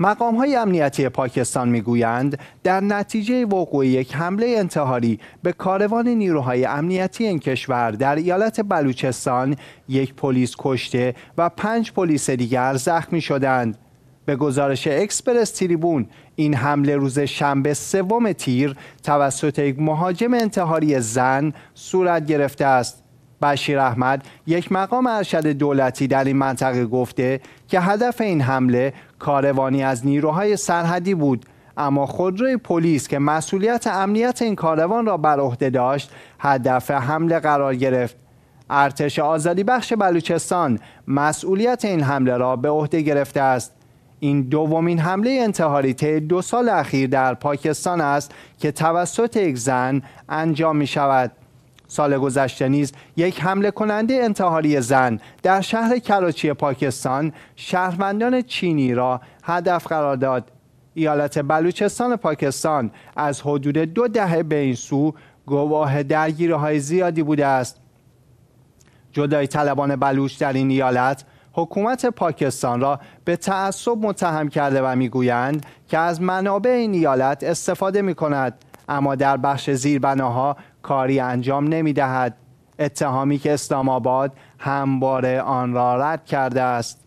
مقام های امنیتی پاکستان میگویند در نتیجه وقوع یک حمله انتحاری به کاروان نیروهای امنیتی این کشور در ایالت بلوچستان یک پلیس کشته و پنج پلیس دیگر زخمی شدند. به گزارش اکسپرس تریبون این حمله روز شنبه سوم تیر توسط یک مهاجم انتحاری زن صورت گرفته است. بشیر احمد یک مقام ارشد دولتی در این منطقه گفته که هدف این حمله کاروانی از نیروهای سرحدی بود اما خودروی پلیس که مسئولیت امنیت این کاروان را بر عهده داشت هدف حمله قرار گرفت ارتش آزادی بخش بلوچستان مسئولیت این حمله را به عهده گرفته است این دومین حمله انتحاری طی دو سال اخیر در پاکستان است که توسط یک زن انجام می شود سال گذشته نیز یک حمله کننده انتحاری زن در شهر کراچی پاکستان شهروندان چینی را هدف قرار داد ایالت بلوچستان پاکستان از حدود دو دهه به این سو گواه های زیادی بوده است جدای طلبان بلوچ در این ایالت حکومت پاکستان را به تعصب متهم کرده و میگویند که از منابع این ایالت استفاده می کند اما در بخش زیربناها کاری انجام نمی دهد. اتهامی که اسلام آباد همواره آن را رد کرده است.